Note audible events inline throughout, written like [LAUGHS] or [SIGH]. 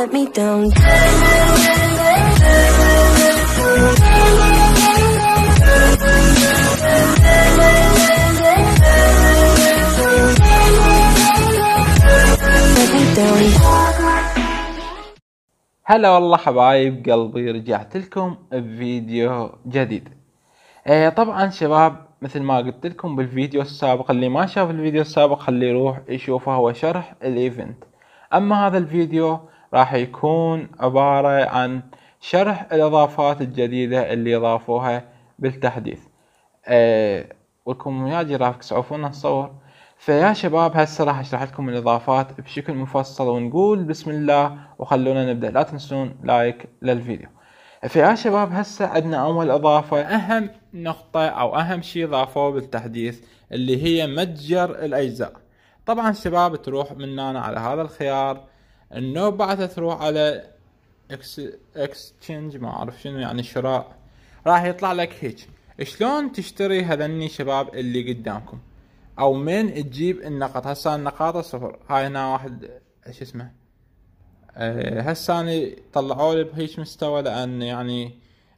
let me down هلا والله حبايب قلبي رجعت لكم بفيديو جديد آه طبعا شباب مثل ما قلت لكم بالفيديو السابق اللي ما شاف الفيديو السابق خليه يروح يشوفه هو شرح الايفنت اما هذا الفيديو راح يكون عبارة عن شرح الإضافات الجديدة اللي إضافوها بالتحديث أه يا جرافكس عفونا نصور فيا شباب هسه راح اشرح لكم الاضافات بشكل مفصل ونقول بسم الله وخلونا نبدا لا تنسون لايك للفيديو فيا شباب هسه عندنا اول اضافه اهم نقطه او اهم شيء ضافوه بالتحديث اللي هي متجر الاجزاء طبعا شباب تروح من هنا على هذا الخيار انه بعثة تروح على اكس اكسشينج ما اعرف شنو يعني شراء راح يطلع لك هيك شلون تشتري هذني شباب اللي قدامكم او من تجيب النقط هسه النقاط صفر هاي هنا واحد ايش اسمه أه هسه اني طلعوا لي بهيج مستوى لان يعني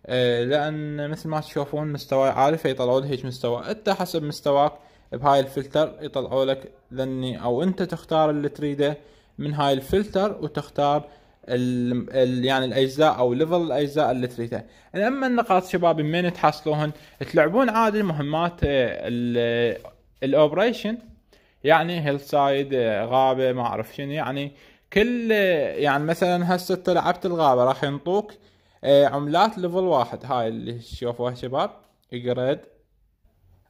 أه لان مثل ما تشوفون مستواي عالي فيطلعوا لي هيج مستوى انت حسب مستواك بهاي الفلتر يطلعوا لك لاني او انت تختار اللي تريده من هاي الفلتر وتختار ال يعني الاجزاء او ليفل الاجزاء اللي تريدها اما النقاط شباب من تحصلوهن تلعبون عادي مهمات آه، آه، الاوبريشن يعني هيل سايد آه، غابه ما اعرف شنو يعني كل يعني مثلا هسه انت لعبت الغابه راح ينطوك عملات ليفل واحد هاي اللي تشوفوها شباب جريد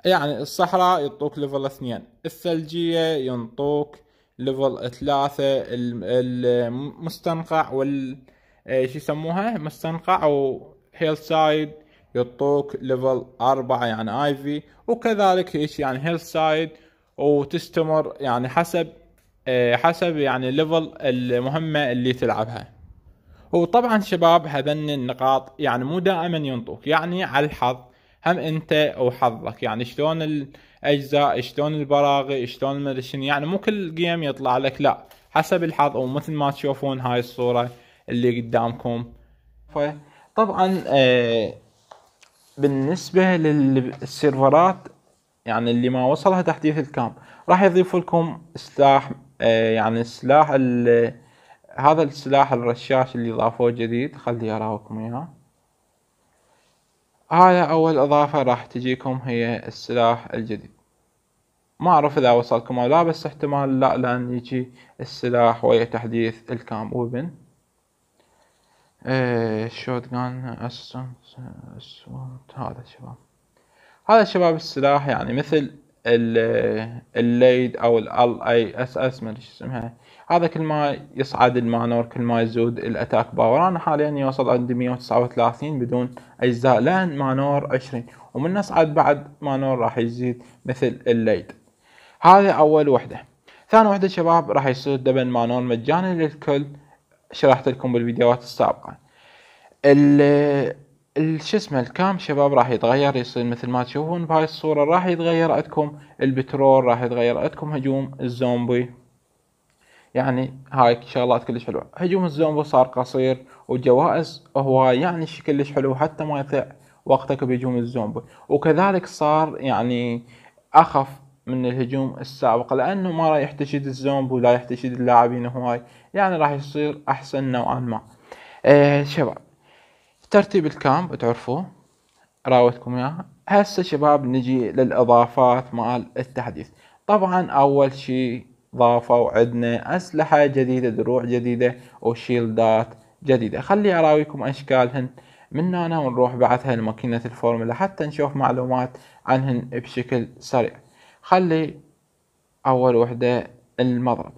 يعني الصحراء يعطوك ليفل اثنين الثلجيه ينطوك ليفل ثلاثة المستنقع وال شو يسموها مستنقع وهيل سايد يعطوك ليفل أربعة يعني ايفي وكذلك ايش يعني هيل سايد وتستمر يعني حسب إيه، حسب يعني ليفل المهمة اللي تلعبها وطبعا شباب هذن النقاط يعني مو دائما ينطوك يعني على الحظ هم انت وحظك يعني شلون اجزاء شلون البراغي شلون المدشن شنو يعني مو كل جيم يطلع لك لا حسب الحظ ومثل ما تشوفون هاي الصوره اللي قدامكم طبعا آه، بالنسبه للسيرفرات يعني اللي ما وصلها تحديث الكامب راح يضيف لكم سلاح آه، يعني السلاح هذا السلاح الرشاش اللي ضافوه جديد خلي اراوكم اياه هذا اول اضافة راح تجيكم هي السلاح الجديد ما اعرف اذا وصلكم او لا بس احتمال لا لان يجي السلاح ويا تحديث الكام أوبن ايه شوت جان هذا الشباب هذا الشباب السلاح يعني مثل الليد او ال اي اس اس ما ادري اسمها هذا كل ما يصعد المانور كل ما يزود الاتاك باور انا حاليا يوصل عندي 139 بدون اجزاء لان مانور 20 ومن نصعد بعد مانور راح يزيد مثل الليد هذا اول وحده ثاني وحده شباب راح يصير دبن مانور مجاني للكل شرحت لكم بالفيديوهات السابقه شو اسمه الكام شباب راح يتغير يصير مثل ما تشوفون بهاي الصورة راح يتغير عندكم البترول راح يتغير عندكم هجوم الزومبي يعني هاي شغلات كلش حلوه هجوم الزومبو صار قصير وجوائز هو يعني شيء كلش حلو حتى ما يضيع وقتك بهجوم الزومبو وكذلك صار يعني اخف من الهجوم السابق لانه ما راح يحتشد الزومبو ولا يحتشد اللاعبين هواي يعني راح يصير احسن نوعا ما آه شباب ترتيب الكامب تعرفوه راوتكم اياها هسه شباب نجي للاضافات مال التحديث طبعا اول شيء ضافوا عندنا أسلحة جديدة دروع جديدة وشيلدات جديدة خلي أراويكم أشكالهن من هنا ونروح بعدها لماكينة الفورمولا حتى نشوف معلومات عنهن بشكل سريع خلي أول وحدة المضرب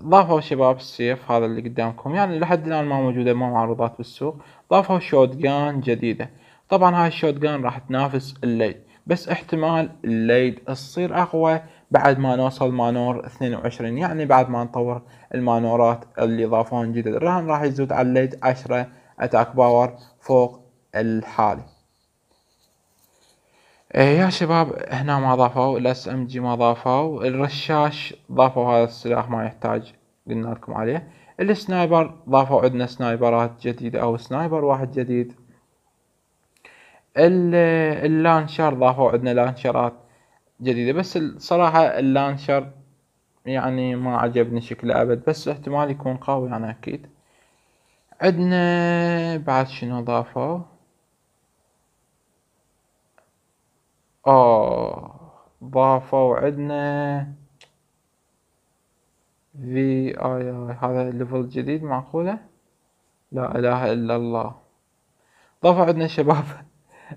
ضافوا شباب السيف هذا اللي قدامكم يعني لحد الآن ما موجودة ما معروضات بالسوق ضافوا شوتجان جديدة طبعا هاي الشوتجان راح تنافس الليد بس احتمال الليد تصير أقوى بعد ما نوصل مانور 22 يعني بعد ما نطور المانورات اللي ضافوهم جديد الرهن راح يزود على الليد 10 اتاك باور فوق الحالي إيه، يا شباب هنا ما ضافوا الاس ام جي ما ضافوا الرشاش ضافوا هذا السلاح ما يحتاج قلنا لكم عليه السنايبر ضافوا عندنا سنايبرات جديدة او سنايبر واحد جديد اللانشر ضافوا عندنا لانشرات جديدة بس الصراحة اللانشر يعني ما عجبني شكله ابد بس احتمال يكون قوي انا اكيد عندنا بعد شنو اضافه اه ضافوا عندنا في اي اي هذا ليفل جديد معقولة لا اله الا الله ضافوا عندنا شباب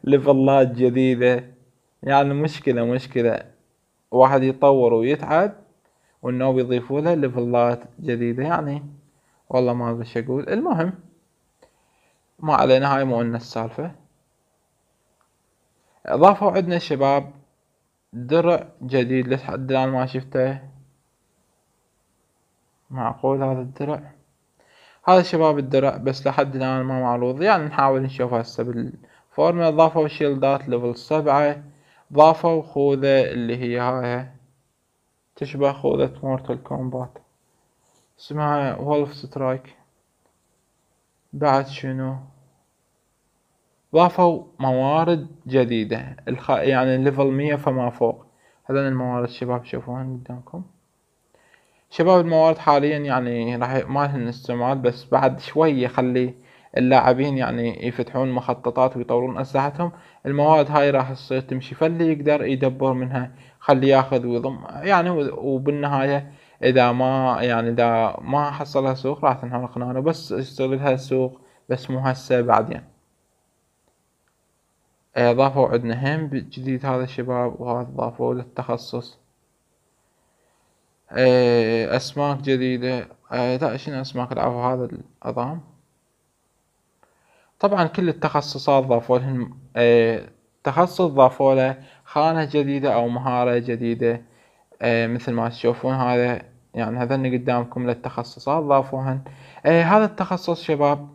ليفلات [LAUGHS] جديدة يعني مشكلة مشكلة واحد يطور ويتعب وانه بيضيفوا له ليفلات جديدة يعني والله ما ادري اقول المهم ما علينا هاي مو ان السالفة اضافوا عندنا شباب درع جديد لحد الان ما شفته معقول هذا الدرع هذا شباب الدرع بس لحد الان ما معروض يعني نحاول نشوف هسه بالفورمة اضافوا شيلدات ليفل سبعة ضافوا خوذة اللي هي هاي تشبه خوذة مورتال كومبات اسمها وولف سترايك بعد شنو ضافوا موارد جديدة الخ... يعني ليفل مية فما فوق هذان الموارد شباب شوفوهن قدامكم شباب الموارد حاليا يعني راح ما لهن استعمال بس بعد شوية خلي اللاعبين يعني يفتحون مخططات ويطورون اسلحتهم المواد هاي راح تصير تمشي فاللي يقدر يدبر منها خلي ياخذ ويضم يعني وبالنهايه اذا ما يعني اذا ما حصلها سوق راح تنهار قنانه بس يصير لها سوق بس مو هسه بعدين اضافوا إيه، عندنا هم جديد هذا الشباب وهذا اضافوا للتخصص إيه، اسماك جديده إيه، لا شنو اسماك العفو هذا العظام طبعا كل التخصصات ضافوا لهم إيه، تخصص ضافوا له خانة جديدة او مهارة جديدة إيه، مثل ما تشوفون هذا يعني هذني قدامكم للتخصصات ضافوهن إيه، هذا التخصص شباب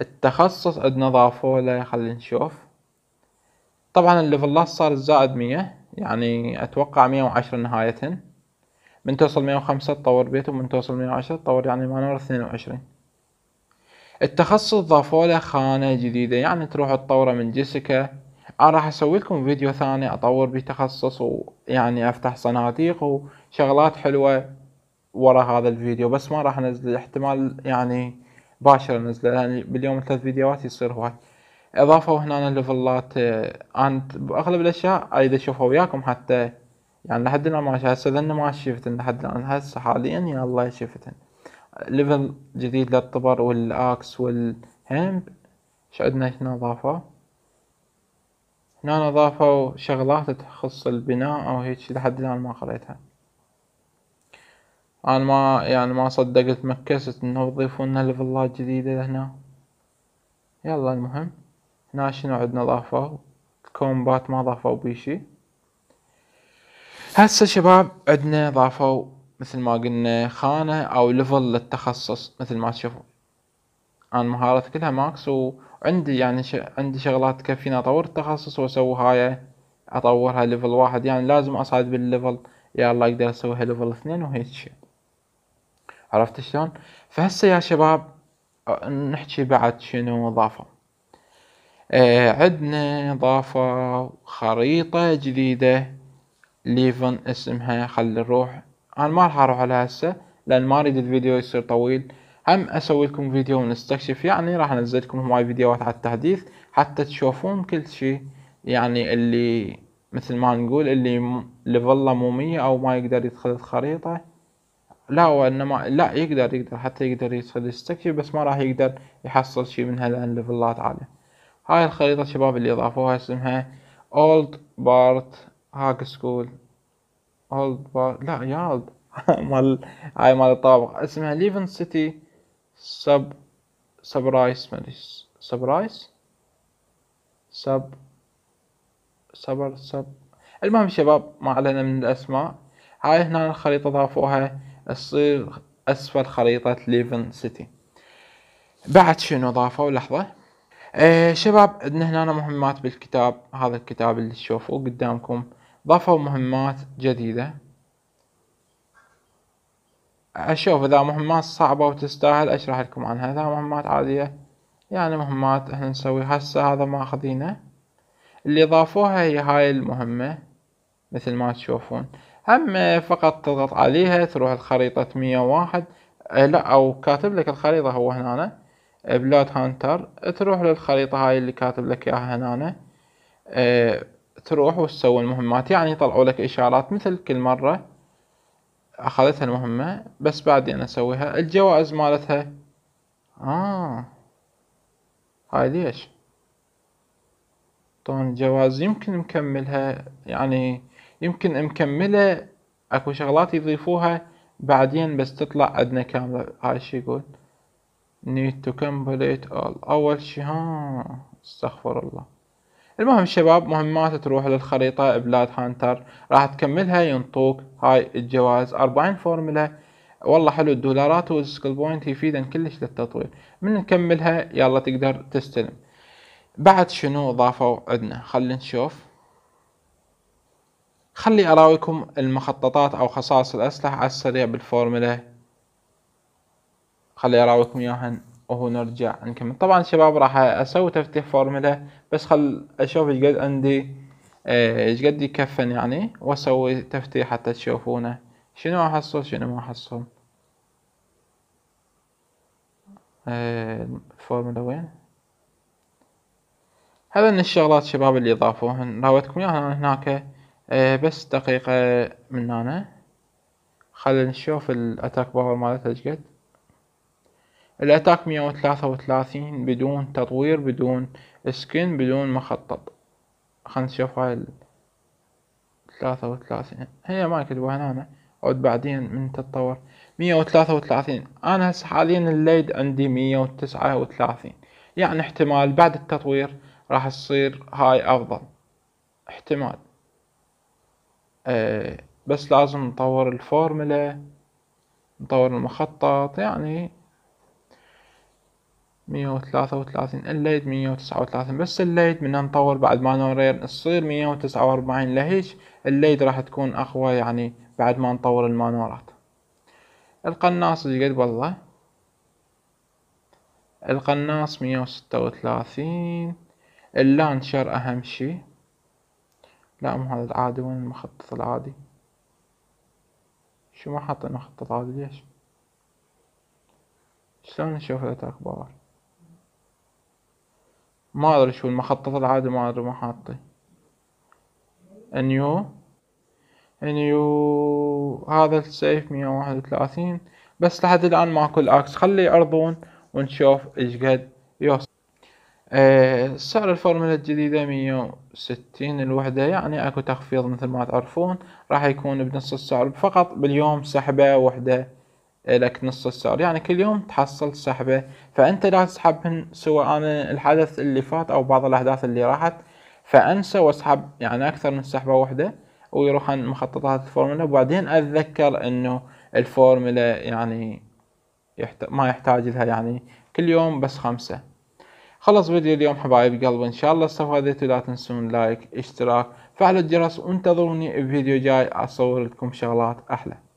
التخصص عندنا ضافوا له خلينا نشوف طبعا الليفلات صار زائد مية يعني اتوقع مية وعشرة نهايةً من توصل مية وخمسة تطور بيت ومن توصل مية وعشرة تطور يعني مانور وعشرين التخصص ضافوا له خانة جديدة يعني تروح تطوره من جيسيكا انا راح اسوي لكم فيديو ثاني اطور بيه تخصص ويعني افتح صناديق وشغلات حلوة ورا هذا الفيديو بس ما راح انزل احتمال يعني باشر انزله لان باليوم ثلاث فيديوهات يصير هواي اضافوا هنا ليفلات آه، انا باغلب الاشياء اريد اشوفها وياكم حتى يعني لحد الان ما هسه ما شفت لحد الان هسه حاليا يلا شفتن ليفل جديد للطبر والاكس والهامب شو عندنا هنا اضافه هنا نظافة شغلات تخص البناء او هيك لحد الان ما قريتها انا ما يعني ما صدقت مكست انه يضيفوا لنا ليفلات جديدة لهنا يلا المهم هنا شنو عندنا ضافة الكومبات ما ضافوا بشي هسه شباب عندنا ضافوا مثل ما قلنا خانة أو ليفل للتخصص مثل ما تشوفوا أنا مهاراتي كلها ماكس وعندي يعني ش... عندي شغلات تكفيني أطور التخصص وأسوي هاي أطورها ليفل واحد يعني لازم أصعد بالليفل يا الله أقدر أسويها ليفل اثنين وهيك شي عرفت شلون؟ فهسه يا شباب نحكي بعد شنو إضافة آه عندنا إضافة خريطة جديدة ليفن اسمها خلي نروح انا ما راح اروح على هسه لان ما اريد الفيديو يصير طويل هم اسوي لكم فيديو ونستكشف يعني راح انزل لكم هواي فيديوهات على التحديث حتى تشوفون كل شيء يعني اللي مثل ما نقول اللي ليفله مو مية او ما يقدر يدخل الخريطة لا وانما لا يقدر يقدر حتى يقدر يدخل يستكشف بس ما راح يقدر يحصل شيء منها لان ليفلات عالية هاي الخريطة شباب اللي اضافوها اسمها اولد بارت هاك سكول اولد با... لا يا اولد [LAUGHS] مال هاي مال الطابق اسمها ليفن سيتي سب سبرايس مدري سبرايس سب سبر سب المهم شباب ما علينا من الاسماء هاي هنا الخريطة ضافوها تصير اسفل خريطة ليفن سيتي بعد شنو ضافوا لحظة آه شباب عندنا هنا مهمات بالكتاب هذا الكتاب اللي تشوفوه قدامكم ضافوا مهمات جديدة أشوف إذا مهمات صعبة وتستاهل أشرح لكم عنها إذا مهمات عادية يعني مهمات إحنا نسوي هسه هذا ما أخذينه اللي ضافوها هي هاي المهمة مثل ما تشوفون هم فقط تضغط عليها تروح الخريطة مية واحد أه لا أو كاتب لك الخريطة هو هنا بلاد هانتر تروح للخريطة هاي اللي كاتب لك إياها هنا أه تروح وتسوي المهمات يعني يطلعوا لك إشارات مثل كل مرة أخذتها المهمة بس بعدين أسويها الجوائز مالتها آه هاي ليش طبعا الجواز يمكن مكملها يعني يمكن مكملة اكو شغلات يضيفوها بعدين بس تطلع عندنا كاملة هاي شو يقول need to complete all اول شي ها استغفر الله المهم شباب مهمات تروح للخريطة بلاد هانتر راح تكملها ينطوك هاي الجوائز أربعين فورمولا والله حلو الدولارات والسكيل بوينت يفيدن كلش للتطوير من نكملها يلا تقدر تستلم بعد شنو ضافوا عندنا خلي نشوف خلي اراويكم المخططات او خصائص الاسلحة على السريع بالفورمولا خلي اراويكم ياهن وهو نرجع نكمل طبعا شباب راح اسوي تفتيح فورمولا بس خل اشوف ايش قد عندي آه، ايش قد يكفن يعني واسوي تفتيح حتى تشوفونه شنو احصل شنو ما احصل آه، فورمولا وين هذا من الشغلات شباب اللي اضافوهن راوتكم اياها هناك آه، بس دقيقة من هنا خلينا نشوف الاتاك باور مالتها ايش قد الاتاك 133 بدون تطوير بدون سكن بدون مخطط خلنا نشوف هاي ثلاثة وثلاثين هي ما كتبوها هنا عود بعدين من تتطور مية وثلاثة وثلاثين انا هسه حاليا الليد عندي مية وتسعة وثلاثين يعني احتمال بعد التطوير راح تصير هاي افضل احتمال أه بس لازم نطور الفورمولا نطور المخطط يعني مية وثلاثة وثلاثين الليد مية وتسعة وثلاثين بس الليد من نطور بعد ما نورير تصير مية وتسعة واربعين لهيج الليد راح تكون اقوى يعني بعد ما نطور المانورات القناص قد والله القناص مية وستة وثلاثين اللانشر اهم شي لا مو هذا العادي وين المخطط العادي شو ما حاطين مخطط عادي ليش شلون نشوف الاتاك باور ما ادري شو المخطط العادي ما ادري ما حاطي نيو نيو هذا السيف مية واحد وثلاثين بس لحد الان ماكو الاكس خلي يعرضون ونشوف ايش قد يوصل أه سعر الفورمولا الجديدة مية وستين الوحدة يعني اكو تخفيض مثل ما تعرفون راح يكون بنص السعر فقط باليوم سحبة وحدة لك نص السعر يعني كل يوم تحصل سحبة فأنت لا تسحبهن سواء الحدث اللي فات أو بعض الأحداث اللي راحت فأنسى واسحب يعني أكثر من سحبة واحدة ويروح عن مخططات الفورمولا وبعدين أتذكر أنه الفورمولا يعني يحت... ما يحتاج لها يعني كل يوم بس خمسة خلص فيديو اليوم حبايب قلبي ان شاء الله استفادتوا لا تنسون لايك اشتراك فعلوا الجرس وانتظروني بفيديو جاي اصور لكم شغلات احلى